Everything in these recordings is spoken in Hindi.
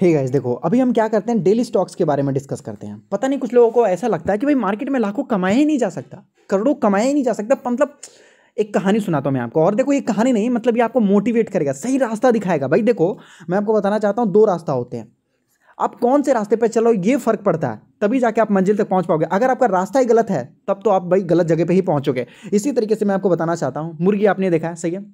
हे गाइस देखो अभी हम क्या करते हैं डेली स्टॉक्स के बारे में डिस्कस करते हैं पता नहीं कुछ लोगों को ऐसा लगता है कि भाई मार्केट में लाखों कमाया ही नहीं जा सकता करोड़ों कमाया ही नहीं जा सकता मतलब एक कहानी सुनाता हूँ मैं आपको और देखो ये कहानी नहीं मतलब ये आपको मोटिवेट करेगा सही रास्ता दिखाएगा भाई देखो मैं आपको बताना चाहता हूँ दो रास्ता होते हैं आप कौन से रास्ते पर चलो ये फर्क पड़ता है तभी जाके आप मंजिल तक पहुंच पाओगे अगर आपका रास्ता ही गलत है तब तो आप भाई गलत जगह पे ही पहुंचोगे इसी तरीके से मैं आपको बताना चाहता हूँ मुर्गी आपने देखा है सही है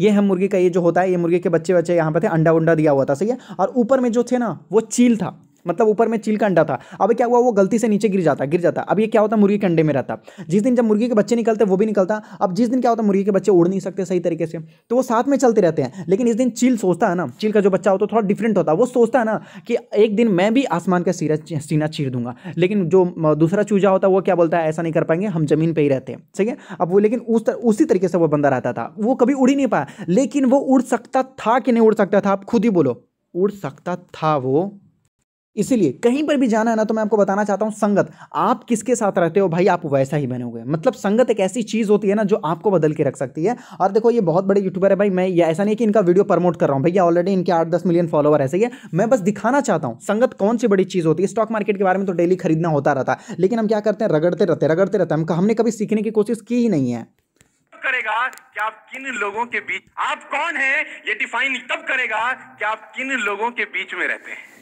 ये हम मुर्गी का ये जो होता है ये मुर्गी के बच्चे बच्चे यहाँ पर थे अंडा उंडा दिया हुआ था सही है और ऊपर में जो थे ना वो चील था मतलब ऊपर में चील का अंडा था अब क्या हुआ वो गलती से नीचे गिर जाता गिर जाता अब ये क्या होता मुर्गी के अंडे में रहता जिस दिन जब मुर्गी के बच्चे निकलते वो भी निकलता अब जिस दिन क्या होता मुर्गी के बच्चे उड़ नहीं सकते सही तरीके से तो वो साथ में चलते रहते हैं लेकिन इस दिन चील सोचता है ना चील का जो बच्चा होता है थोड़ा डिफरेंट होता है वो सोचता है ना कि एक दिन मैं भी आसमान का सीरा सीना चीर दूंगा लेकिन जो दूसरा चूजा होता है वो क्या बोलता है ऐसा नहीं कर पाएंगे हम जमीन पर ही रहते हैं ठीक है अब वो लेकिन उस उसी तरीके से वो बंदा रहता था वो कभी उड़ ही नहीं पाया लेकिन वो उड़ सकता था कि नहीं उड़ सकता था आप खुद ही बोलो उड़ सकता था वो इसीलिए कहीं पर भी जाना है ना तो मैं आपको बताना चाहता हूं संगत आप किसके साथ रहते हो भाई आप वैसा ही हुए मतलब संगत एक ऐसी चीज़ होती है ना जो आपको बदल के रख सकती है और देखो ये बहुत बड़े यूट्यूबर है भाई मैं ये ऐसा नहीं कि इनका वीडियो प्रमोट कर रहा हूं भैया ऑलरेडी इनके आठ दस मिलियन फॉलोवर ऐसे ही है मैं बस दिखाना चाहता हूँ संगत कौन सी बड़ी चीज़ होती है स्टॉक मार्केट के बारे में तो डेली खरीदना होता रहता है लेकिन हम क्या करते हैं रगड़ते रहते रगड़ते रहते हैं हमने कभी सीखने की कोशिश की ही नहीं है करेगा कि आप किन लोगों के बीच आप कौन है ये डिफाइन तब करेगा कि आप किन लोगों के बीच में रहते हैं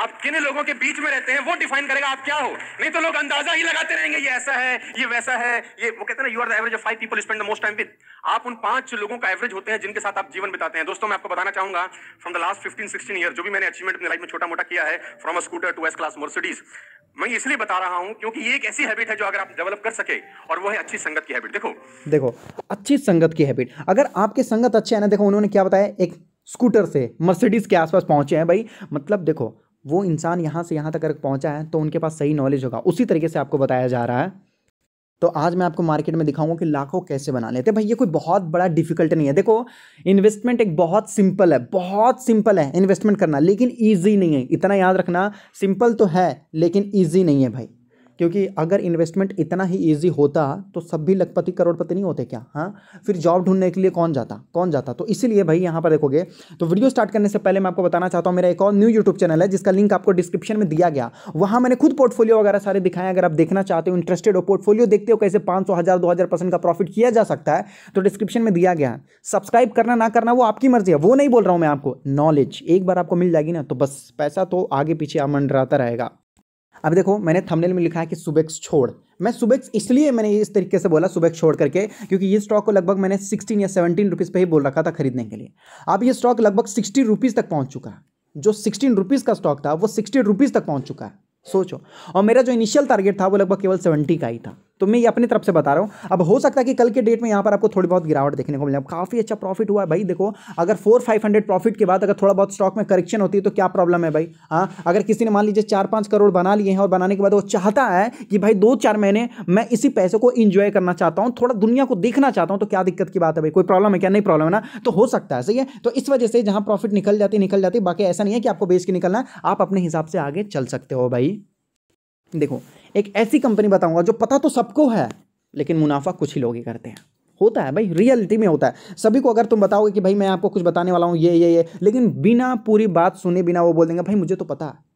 आप किन लोगों के बीच में रहते हैं वो डिफाइन करेगा आप क्या हो नहीं तो लोग अंदाजा ही लगाते रहेंगे ये ऐसा है ये वैसा है ये वो कहते हैं ना you are the average of five people spend the most time with आप उन पांच लोगों का एवरेज होते हैं जिनके साथ आप जीवन बिताते हैं दोस्तों मैं आपको बताना चाहूंगा from the last fifteen sixteen year जो भी मैंने अचीवमेंट अपनी लाइफ में छोटा मोटा किया है from a scooter to S class Mercedes मैं इसलिए बता रहा हूं क्योंकि ये एक ऐसी हैबिट है जो अगर आप डेवलप कर सके और वो है अच्छी संगत की हैबिट देखो देखो अच्छी संगत की हैबिट अगर आपके संगत अच्छे हैं ना देखो उन्होंने क्या बताया एक स्कूटर से मर्सिडीज के आसपास पहुंचे हैं भाई मतलब देखो वो इंसान यहाँ से यहाँ तक अगर पहुँचा है तो उनके पास सही नॉलेज होगा उसी तरीके से आपको बताया जा रहा है तो आज मैं आपको मार्केट में दिखाऊंगा कि लाखों कैसे बना लेते हैं भाई ये कोई बहुत बड़ा डिफिकल्ट नहीं है देखो इन्वेस्टमेंट एक बहुत सिंपल है बहुत सिंपल है इन्वेस्टमेंट करना लेकिन ईजी नहीं है इतना याद रखना सिंपल तो है लेकिन ईजी नहीं है भाई क्योंकि अगर इन्वेस्टमेंट इतना ही ईजी होता तो सब भी लखपति करोड़पति नहीं होते क्या हाँ फिर जॉब ढूंढने के लिए कौन जाता कौन जाता तो इसीलिए भाई यहाँ पर देखोगे तो वीडियो स्टार्ट करने से पहले मैं आपको बताना चाहता हूँ मेरा एक और न्यू यूट्यूब चैनल है जिसका लिंक आपको डिस्क्रिप्शन में दिया गया वहाँ मैंने खुद पोर्टफोलियो वगैरह सारे दिखाए अगर आप देखना चाहते हो इंटरेस्टेड हो पोर्टफोलियो देखते हो कैसे पाँच सौ हज़ार दो हज़ार परसेंट का प्रॉफिट किया जा सकता है तो डिस्क्रिप्शन में दिया गया सब्सक्राइब करना ना करना वो आपकी मर्जी है वो नहीं बोल रहा हूँ मैं आपको नॉलेज एक बार आपको मिल जाएगी ना तो बस पैसा तो आगे पीछे आमंडराता रहेगा अब देखो मैंने थंबनेल में लिखा है कि सुबेक्स छोड़ मैं सुबेक्स इसलिए मैंने इस तरीके से बोला सुबेक्स छोड़ करके क्योंकि ये स्टॉक को लगभग मैंने सिक्सटीन या सेवनटीन रुपीज़ पर ही बोल रखा था खरीदने के लिए अब ये स्टॉक लगभग सिक्सटी रुपीज़ तक पहुँच चुका है जो सिक्सटीन रुपीज़ का स्टॉक था वो सिक्सटी रुपीज़ तक पहुँच चुका है सोचो और मेरा जो इनिशियल टारगेट था वो लगभग केवल सेवेंटी का ही था तो मैं ये अपनी तरफ से बता रहा हूँ अब हो सकता है कि कल के डेट में यहाँ पर आपको थोड़ी बहुत गिरावट देखने को मिले काफ़ी अच्छा प्रॉफिट हुआ है भाई देखो अगर फोर फाइव हंड्रेड प्रॉफिट के बाद अगर थोड़ा बहुत स्टॉक में करेक्शन होती है तो क्या प्रॉब्लम है भाई हाँ अगर किसी ने मान लीजिए चार पाँच करोड़ बना लिए हैं और बनाने के बाद वो चाहता है कि भाई दो चार महीने मैं इसी पैसे को इंजॉय करना चाहता हूँ थोड़ा दुनिया को देखना चाहता हूँ तो क्या दिक्कत की बात है भाई कोई प्रॉब्लम है क्या नहीं प्रॉब्लम है ना तो हो सकता है सही है तो इस वजह से जहाँ प्रॉफिट निकल जाती निकल जाती बाकी ऐसा नहीं है कि आपको बेच के निकलना आप अपने हिसाब से आगे चल सकते हो भाई देखो एक ऐसी कंपनी बताऊंगा जो पता तो सबको है लेकिन मुनाफा कुछ ही लोग ही करते हैं होता है भाई रियलिटी में होता है सभी को अगर तुम बताओगे कि भाई मैं आपको कुछ बताने वाला हूँ ये ये ये लेकिन बिना पूरी बात सुने बिना वो बोल देंगे भाई मुझे तो पता है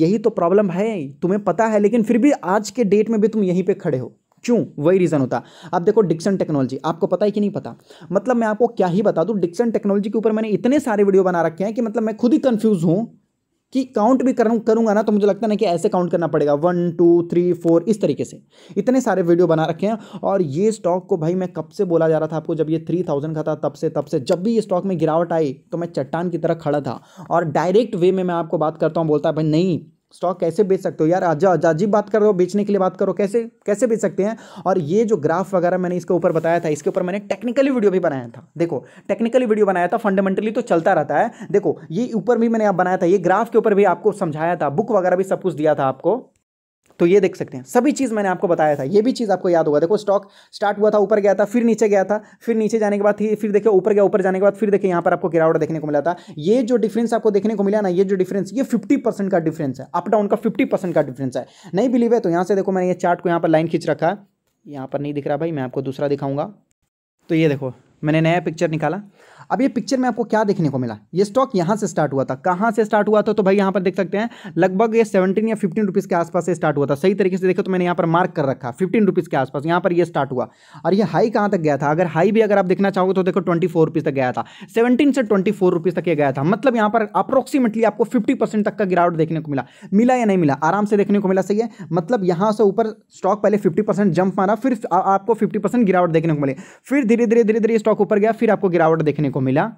यही तो प्रॉब्लम है तुम्हें पता है लेकिन फिर भी आज के डेट में भी तुम यहीं पर खड़े हो क्यों वही रीज़न होता अब देखो डिक्सन टेक्नोलॉजी आपको पता है कि नहीं पता मतलब मैं आपको क्या ही बता दूँ डिक्सन टेक्नोलॉजी के ऊपर मैंने इतने सारे वीडियो बना रखे हैं कि मतलब मैं खुद ही कन्फ्यूज़ हूँ कि काउंट भी करूं करूँगा ना तो मुझे लगता है ना कि ऐसे काउंट करना पड़ेगा वन टू थ्री फोर इस तरीके से इतने सारे वीडियो बना रखे हैं और ये स्टॉक को भाई मैं कब से बोला जा रहा था आपको जब ये थ्री थाउजेंड का था तब से तब से जब भी ये स्टॉक में गिरावट आई तो मैं चट्टान की तरह खड़ा था और डायरेक्ट वे में मैं आपको बात करता हूँ बोलता है भाई नहीं स्टॉक कैसे बेच सकते हो यार अजीब बात कर रहे हो बेचने के लिए बात करो कैसे कैसे बेच सकते हैं और ये जो ग्राफ वगैरह मैंने इसके ऊपर बताया था इसके ऊपर मैंने टेक्निकली वीडियो भी बनाया था देखो टेक्निकली वीडियो बनाया था फंडामेंटली तो चलता रहता है देखो ये ऊपर भी मैंने आप बनाया था ये ग्राफ के ऊपर भी आपको समझाया था बुक वगैरह भी सब कुछ दिया था आपको तो ये देख सकते हैं सभी चीज़ मैंने आपको बताया था ये भी चीज़ आपको याद होगा देखो स्टॉक स्टार्ट हुआ था ऊपर गया था फिर नीचे गया था फिर नीचे जाने के बाद फिर देखिए ऊपर गया ऊपर जाने के बाद फिर देखिए यहाँ पर आपको गिरावट देखने को मिला था ये जो डिफरेंस आपको देखने को मिला ना ये जो डिफरेंस ये फिफ्टी का डिफरेंस है अपडाउन का फिफ्टी का डिफरेंस है नहीं बिलीव है तो यहाँ से देखो मैंने ये चार्ट को यहाँ पर लाइन खींच रखा है यहाँ पर नहीं दिख रहा भाई मैं आपको दूसरा दिखाऊंगा तो ये देखो मैंने नया पिक्चर निकाला अब ये पिक्चर में आपको क्या देखने को मिला ये स्टॉक यहाँ से स्टार्ट हुआ था कहाँ से स्टार्ट हुआ था तो भाई यहाँ पर देख सकते हैं लगभग ये सेवनटीन या फिफ्टीन रुपीज़ के आसपास से स्टार्ट हुआ था सही तरीके से देखो तो मैंने यहाँ पर मार्क कर रखा फिफ्टीन रुपीज़ के आसपास यहाँ पर ये स्टार्ट हुआ और ये हाई कहाँ तक गया था अगर हाई भी अगर आप देखना चाहोगे तो देखो ट्वेंटी फोर रुपीज़ तक गया था सेवेंटीन से ट्वेंटी फोर तक ये गया था मतलब यहाँ पर अप्रोक्सीमेटली आपको फिफ्टी परसेंट तक का गिरावट देखने को मिला मिला या नहीं मिला आराम से देखने को मिला सही है मतलब यहाँ से ऊपर स्टॉक पहले फिफ्टी परसेंट जंप मारा फिर आपको फिफ्टी परसेंट गिरावट देखने को मिली फिर धीरे धीरे धीरे धीरे स्टॉक ऊपर गया फिर आपको गिरावट देखने को को मिला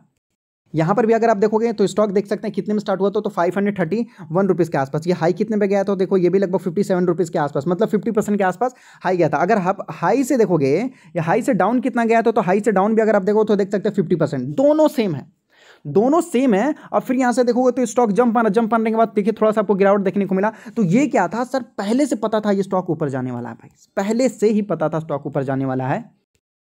यहाँ पर भी अगर आप देखोगे तो स्टॉक देख सकते हैं कितने में स्टार्ट हुआ था तो five hundred thirty one rupees के आसपास ये हाई कितने पे गया था देखो ये भी लगभग फिफ्टी सेवन रुपीज़ के आसपास मतलब फिफ्टी परसेंट के आसपास हाई गया था अगर आप हाई से देखोगे या हाई से डाउन कितना गया था तो हाई से डाउन भी अगर आप देखो तो देख सकते हैं फिफ्टी परसेंट दोनों सेम है दोनों सेम है और फिर यहां से देखोगे तो स्टॉक जंप आना जंप आने के बाद देखिए थोड़ा सा आपको गिरावट देखने को मिला तो ये क्या था सर पहले से पता था ये स्टॉक ऊपर जाने वाला है भाई पहले से ही पता था स्टॉक ऊपर जाने वाला है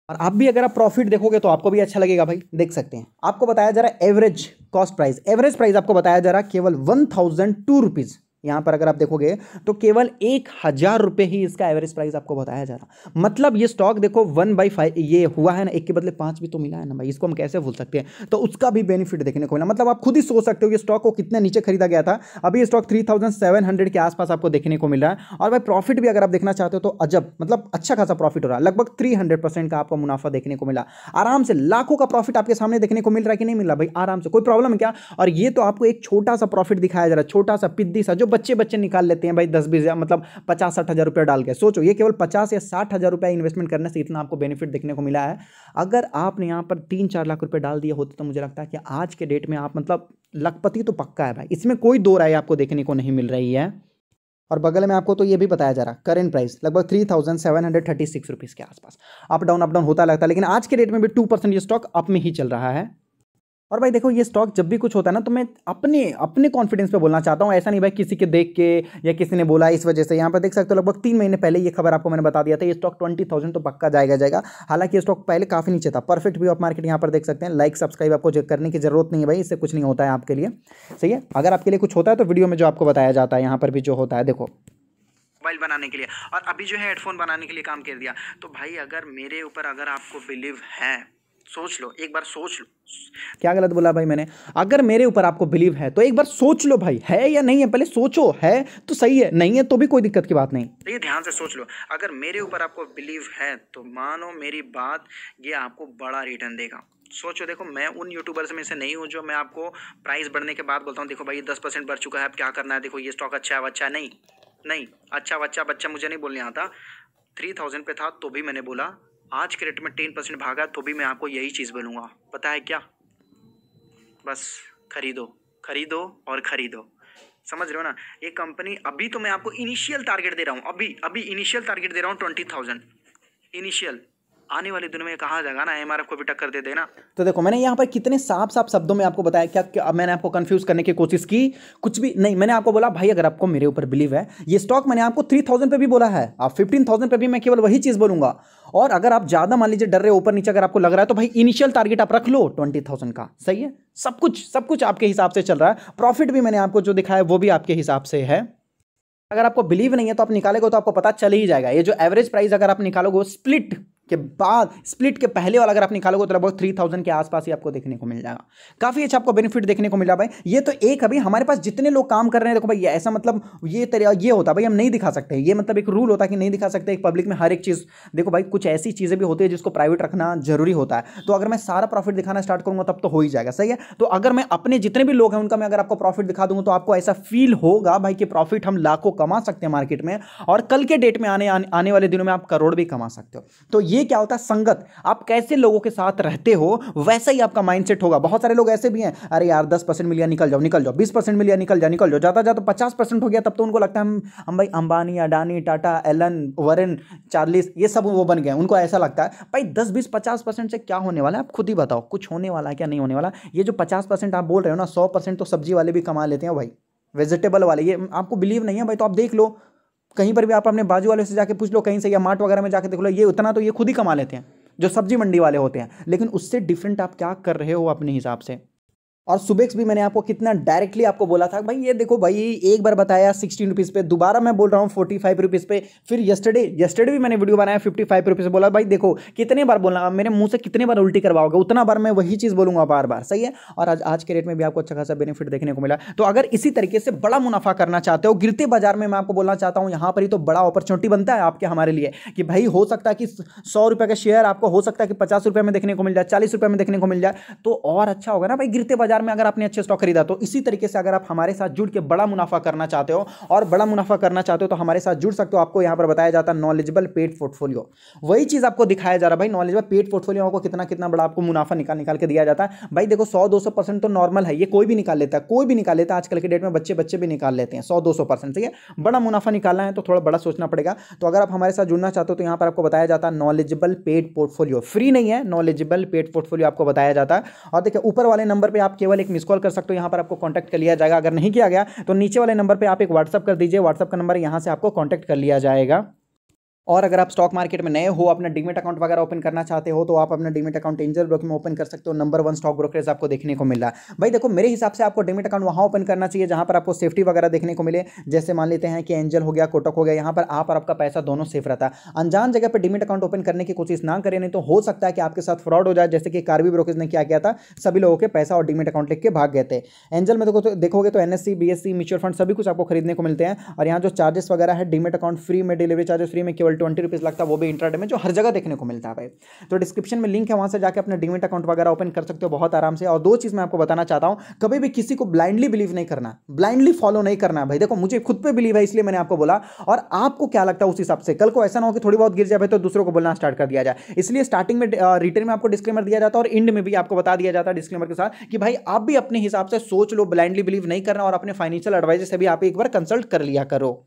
और आप भी अगर आप प्रॉफिट देखोगे तो आपको भी अच्छा लगेगा भाई देख सकते हैं आपको बताया जा रहा है average cost price average price आपको बताया जा रहा है केवल वन थाउजेंड टू रुपीज़ यहां पर अगर आप देखोगे तो केवल एक हज़ार रुपए ही इसका एवरेज प्राइस आपको बताया जा रहा मतलब ये स्टॉक देखो वन बाई फाइव ये हुआ है ना एक के बदले पांच भी तो मिला है ना भाई इसको हम कैसे भूल सकते हैं तो उसका भी बेनिफिट देखने को मिला मतलब आप खुद ही सोच सकते हो ये स्टॉक को कितने नीचे खरीदा गया था अभी stock three thousand seven hundred के आसपास आपको देखने को मिल रहा है और भाई प्रॉफिट भी अगर आप देखना चाहते हो तो अजब मतलब अच्छा खासा प्रॉफिट हो रहा है लगभग थ्री हंड्रेड परसेंट का आपको मुनाफा देखने को मिला आराम से लाखों का प्रॉफिट आपके सामने देखने को मिल रहा है कि नहीं मिल रहा भाई आराम से कोई प्रॉब्लम क्या और ये तो आपको एक छोटा सा प्रॉफिट दिखाया जा रहा है छोटा सा पिद्दी सा जो बच्चे बच्चे निकाल लेते हैं भाई दस बीस मतलब पचास साठ हज़ार रुपया डाल के सोचो ये केवल पचास या साठ हज़ार रुपया इन्वेस्टमेंट करने से इतना आपको बेनिफिट देखने को मिला है अगर आपने यहाँ पर तीन चार लाख रुपये डाल दिए होते तो मुझे लगता है कि आज के डेट में आप मतलब लखपति तो पक्का है भाई इसमें कोई दो राय आपको देखने को नहीं मिल रही है और बगल में आपको तो ये भी बताया जा रहा है करेंट प्राइस लगभग three thousand seven hundred thirty six rupees के आसपास अप डाउन अप डाउन होता लगता है लेकिन आज के डेट में भी टू परसेंट ये स्टॉक अप में ही चल रहा है और भाई देखो ये स्टॉक जब भी कुछ होता है ना तो मैं अपने अपने कॉन्फिडेंस पे बोलना चाहता हूँ ऐसा नहीं भाई किसी के देख के या किसी ने बोला इस वजह से यहाँ पर देख सकते हो लगभग तीन महीने पहले ये खबर आपको मैंने बता दिया था ये स्टॉक ट्वेंटी थाउजेंड तो पक्का जाएगा जाएगा हालांकि ये स्टॉक पहले काफ़ी नीचे था परफेक्ट व्यू ऑफ मार्केट यहाँ पर देख सकते हैं लाइक सब्सक्राइब आपको करने की जरूरत नहीं है भाई इससे कुछ नहीं होता है आपके लिए सही है अगर आपके लिए कुछ होता है तो वीडियो में जो आपको बताया जाता है यहाँ पर भी जो होता है देखो मोबाइल बनाने के लिए और अभी जो है हेडफोन बनाने के लिए काम कर दिया तो भाई अगर मेरे ऊपर अगर आपको बिलीव है सोच लो एक बार सोच लो क्या गलत बोला भाई मैंने अगर मेरे ऊपर आपको बिलीव है तो एक बार सोच लो भाई है या नहीं है पहले सोचो है तो सही है नहीं है तो भी कोई दिक्कत की बात नहीं तो ये ध्यान से सोच लो अगर मेरे ऊपर आपको बिलीव है तो मानो मेरी बात ये आपको बड़ा रिटर्न देगा सोचो देखो मैं उन यूट्यूबर्स में से नहीं हूँ जो मैं आपको प्राइस बढ़ने के बाद बोलता हूँ देखो भाई दस परसेंट बढ़ चुका है अब क्या करना है देखो ये स्टॉक अच्छा है अच्छा नहीं नहीं अच्छा बच्चा बच्चा मुझे नहीं बोलने आता थ्री थाउजेंड पे था तो भी मैंने बोला आज के रेट में टेन परसेंट भागा तो भी मैं आपको यही चीज़ बोलूँगा पता है क्या बस खरीदो खरीदो और ख़रीदो समझ रहे हो ना ये कंपनी अभी तो मैं आपको इनिशियल टारगेट दे रहा हूँ अभी अभी इनिशियल टारगेट दे रहा हूँ ट्वेंटी इनिशियल आने वाले दिनों में कहा जाएगा ना एम को भी टक्कर दे देना तो देखो मैंने यहाँ पर कितने साफ साफ शब्दों में आपको बताया क्या, क्या मैंने आपको कंफ्यूज करने की कोशिश की कुछ भी नहीं मैंने आपको बोला भाई अगर आपको मेरे ऊपर बिलीव है ये स्टॉक मैंने आपको थ्री थाउजेंड पर भी बोला है आप फिफ्टीन थाउजेंड भी मैं केवल वही चीज़ बोलूंगा और अगर आप ज़्यादा मान लीजिए डर रहे ऊपर नीचे अगर आपको लग रहा है तो भाई इनिशियल टारगेट आप रख लो ट्वेंटी थाउजेंड का सही है सब कुछ सब कुछ आपके हिसाब से चल रहा है प्रॉफिट भी मैंने आपको जो दिखाया है वो भी आपके हिसाब से है अगर आपको बिलीव नहीं है तो आप निकालेगा तो आपको पता चल ही जाएगा ये जो एवरेज प्राइस अगर आप निकालोगे स्प्लिट के बाद स्प्लिट के पहले वाला अगर आप निकालोगे तो लगभग थ्री थाउजेंड के आसपास ही आपको देखने को मिल जाएगा काफी अच्छा आपको बेनिफिट देखने को मिला भाई ये तो एक अभी हमारे पास जितने लोग काम कर रहे हैं देखो भाई ऐसा मतलब ये तरह ये होता भाई हम नहीं दिखा सकते ये मतलब एक रूल होता है कि नहीं दिखा सकते एक पब्लिक में हर एक चीज़ देखो भाई कुछ ऐसी चीज़ें भी होती है जिसको प्राइवेट रखना जरूरी होता है तो अगर मैं सारा प्रॉफिट दिखाना स्टार्ट करूंगा तब तो हो ही जाएगा सही है तो अगर मैं अपने जितने भी लोग हैं उनका मैं अगर आपको प्रॉफिट दिखा दूंगा तो आपको ऐसा फील होगा भाई कि प्रॉफिट हम लाखों कमा सकते हैं मार्केट में और कल के डेट में आने आने वाले दिनों में आप करोड़ भी कमा सकते हो तो ये ये क्या होता है संगत आप कैसे लोगों के साथ रहते हो वैसा ही आपका माइंडसेट होगा बहुत सारे लोग ऐसे भी हैं अरे यार दस परसेंट मिलिया निकल जाओ निकल जाओ बीस परसेंट मिलिया निकल जाओ निकल जाओ जाता जाता पचास परसेंट हो गया तब तो उनको लगता है हम हम भाई Ambani Adani Tata Elon Warren Charles ये सब वो बन गए उनको ऐसा लगता है भाई दस बीस पचास परसेंट से क्या होने वाला है आप खुद ही बताओ कुछ होने वाला है क्या नहीं होने वाला ये जो पचास परसेंट आप बोल रहे हो ना सौ परसेंट तो सब्जी वाले भी कमा लेते हैं भाई वेजिटेबल वाले ये आपको बिलीव नहीं है भाई तो आप देख लो कहीं पर भी आप अपने बाजू वाले से जाके पूछ लो कहीं से या मार्ट वगैरह में जाके देख लो ये उतना तो ये खुद ही कमा लेते हैं जो सब्जी मंडी वाले होते हैं लेकिन उससे डिफरेंट आप क्या कर रहे हो अपने हिसाब से और सुबेक्स भी मैंने आपको कितना डायरेक्टली आपको बोला था भाई ये देखो भाई एक बार बताया सिक्सटीन रुपीज़ पे दोबारा मैं बोल रहा हूँ फोर्टी फाइव रुपीज़ पे फिर यस्टरडे यस्टरडे भी मैंने वीडियो बनाया फिफ्टी फाइव रुपीज़ बोला भाई देखो कितने बार बोलना मेरे मुंह से कितने बार उल्टी करवाओगे उतना बार मैं वही चीज़ बोलूँगा बार बार सही है और आज आज के रेट में भी आपको अच्छा खासा बेनिफिट देखने को मिला तो अगर इसी तरीके से बड़ा मुनाफा करना चाहते हो गिरते बाजार में मैं आपको बोलना चाहता हूँ यहाँ पर ही तो बड़ा अपॉर्चुनिटी बनता है आपके हमारे लिए कि भाई हो सकता है कि सौ रुपये का शेयर आपको हो सकता है कि पचास रुपये में देखने को मिल जाए चालीस रुपये में देखने को मिल जाए तो और अच्छा होगा ना भाई गिरते बाजार बाजार में अगर आपने अच्छे स्टॉक खरीदा तो इसी तरीके से अगर आप हमारे साथ जुड़ के बड़ा मुनाफा करना चाहते हो और बड़ा मुनाफा करना चाहते हो तो हमारे साथ जुड़ सकते हो आपको यहां पर बताया जाता है नॉलेजेबल पेड पोर्टफोलियो वही चीज़ आपको दिखाया जा रहा है भाई नॉलेजेबल पेड पोर्टफोलियो आपको कितना कितना बड़ा आपको मुनाफा निकाल निकाल के दिया जाता है भाई देखो सौ दो परसेंट तो नॉर्मल है ये कोई भी निकाल लेता है कोई भी निकाल लेता है आजकल के डेट में बच्चे बच्चे भी निकाल लेते हैं सौ दो परसेंट ठीक है बड़ा मुनाफा निकालना है तो थोड़ा बड़ा सोचना पड़ेगा तो अगर आप हमारे साथ जुड़ना चाहते हो तो यहां पर आपको बताया जाता है नॉलेजेबल पेड पोर्टफोलियो फ्री नहीं है नॉलेजेबल पेड पोर्टफोलियो आपको बताया जाता है और देखिए ऊपर वाले नंबर पर आप केवल एक मिस कॉल कर सकते हो यहाँ पर आपको कॉन्टैक्ट कर लिया जाएगा अगर नहीं किया गया तो नीचे वाले नंबर पर आप एक व्हाट्सअप कर दीजिए व्हाट्सअप का नंबर यहाँ से आपको कॉन्टैक्ट कर लिया जाएगा और अगर आप स्टॉक मार्केट में नए हो अपना डिमिट अकाउंट वगैरह ओपन करना चाहते हो तो आप अपना डिमिट अकाउंट एंजल ब्रोकिंग में ओपन कर सकते हो नंबर वन स्टॉक ब्रोकरेज आपको देखने को मिल रहा है भाई देखो मेरे हिसाब से आपको डिमिट अकाउंट वहाँ ओपन करना चाहिए जहाँ पर आपको सेफ्टी वगैरह देखने को मिले जैसे मान लेते हैं कि एंजल हो गया कोटक हो गया यहाँ पर आप और आपका पैसा दोनों सेफ रहता है अनजान जगह पर डिमेट अकाउंट ओपन करने की कोशिश ना करें नहीं तो हो सकता है कि आपके साथ फ्रॉड हो जाए जैसे कि कार्बी ब्रोकेज ने क्या किया था सभी लोगों के पैसा और डिमेट अकाउंट लिख के भाग गए थे एंजल में तो देखोगे तो एन एस म्यूचुअल फंड सभी कुछ आपको खरीदने को मिलते हैं और यहाँ जो चार्जेस वगैरह है डिमेट अकाउंट फ्री में डिलीवरी चार्जेस फ्री में केवल ट्वेंटी रुपीज़ लगता है वो भी इंट्राडे में जो हर जगह देखने को मिलता है तो डिस्क्रिप्शन में लिंक है वहाँ से जाकर अपने डीमेट अकाउंट वगैरह ओपन कर सकते हो बहुत आराम से और दो चीज़ मैं आपको बताना चाहता हूँ कभी भी किसी को ब्लाइंडली बिलीव नहीं करना ब्लाइंडली फॉलो नहीं करना भाई देखो मुझे खुद पर बिलीव है इसलिए मैंने आपको बोला और आपको क्या लगता है उस हिसाब से कल को ऐसा ना हो कि थोड़ी बहुत गिर जाए भाई तो दूसरों को बोलना स्टार्ट कर दिया जाए इसलिए स्टार्टिंग में रिटर्न में आपको डिस्क्लेमर दिया जाता है और एंड में भी आपको बता दिया जाता है डिस्क्लेमर के साथ कि भाई आप भी अपने हिसाब से सोच लो ब्लाइंडली बिलीव नहीं करना और अपने फाइनेंशियल एडवाइजर से भी आप एक बार कंसल्ट कर लिया करो